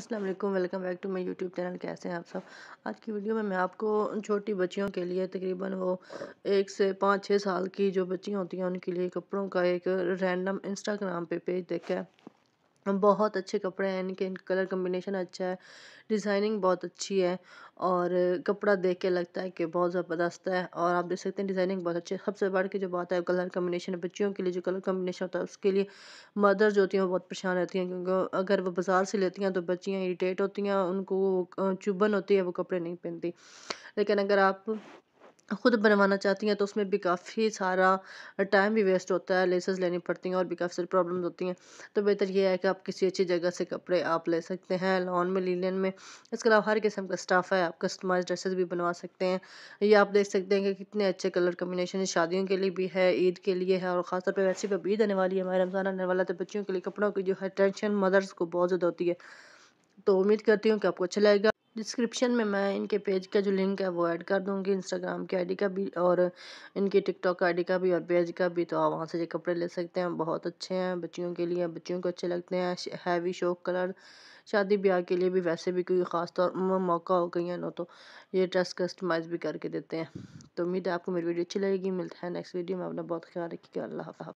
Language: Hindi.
अस्सलाम वालेकुम welcome back to my YouTube channel कैसे हैं आप सब आज की वीडियो में मैं आपको छोटी बच्चियों के लिए तकरीबन वो एक से पाँच छः साल की जो बच्चियाँ होती हैं उनके लिए कपड़ों का एक रैंडम इंस्टाग्राम पे पेज देखा है बहुत अच्छे कपड़े हैं इनके कलर कम्बिनेशन अच्छा है डिज़ाइनिंग बहुत अच्छी है और कपड़ा देख के लगता है कि बहुत ज़बरदस्त है और आप देख सकते हैं डिज़ाइनिंग बहुत अच्छी है सबसे बढ़ के जो बात है कलर कम्बिनेशन बच्चियों के लिए जो कलर कम्बिनेशन होता है उसके लिए मदर जो होती हैं वो बहुत परेशान रहती हैं क्योंकि अगर वो बाज़ार से लेती हैं तो बच्चियाँ इरीटेट होती हैं उनको चुभन होती है वो कपड़े नहीं पहनती लेकिन अगर आप ख़ुद बनवाना चाहती हैं तो उसमें भी काफ़ी सारा टाइम भी वेस्ट होता है लेसेस लेनी पड़ती हैं और भी काफ़ी सारी प्रॉब्लम्स होती हैं तो बेहतर यह है कि आप किसी अच्छी जगह से कपड़े आप ले सकते हैं लॉन में लीलन में इसके अलावा हर किस्म का स्टाफ है आप कस्टमाइज ड्रेसेस भी बनवा सकते हैं ये आप देख सकते हैं कि कितने अच्छे कलर कम्बिनेशन शादियों के लिए भी है ईद के लिए है और ख़ासतौर पर वैसे भी अब ईद आने वाली है हमारे रमज़ान आने वाला तो बच्चियों के लिए कपड़ों की जो है टेंशन मदर्स को बहुत ज़्यादा होती है तो उम्मीद करती हूँ कि आपको अच्छा लगेगा डिस्क्रिप्शन में मैं इनके पेज का जो लिंक है वो ऐड कर दूंगी इंस्टाग्राम की आईडी का भी और इनकी टिकटॉक आईडी का भी और पेज का भी तो आप वहाँ से ये कपड़े ले सकते हैं बहुत अच्छे हैं बच्चियों के लिए बच्चियों को अच्छे लगते हैं हैवी शोक कलर शादी ब्याह के लिए भी वैसे भी कोई ख़ास तौर मौका हो गई है ना तो ये ड्रेस कस्टमाइज़ भी करके देते हैं तो उम्मीद है आपको मेरी वीडियो अच्छी लगेगी मिलता है नेक्स्ट वीडियो में अपना बहुत ख्याल रखिएगा अल्लाह हाफ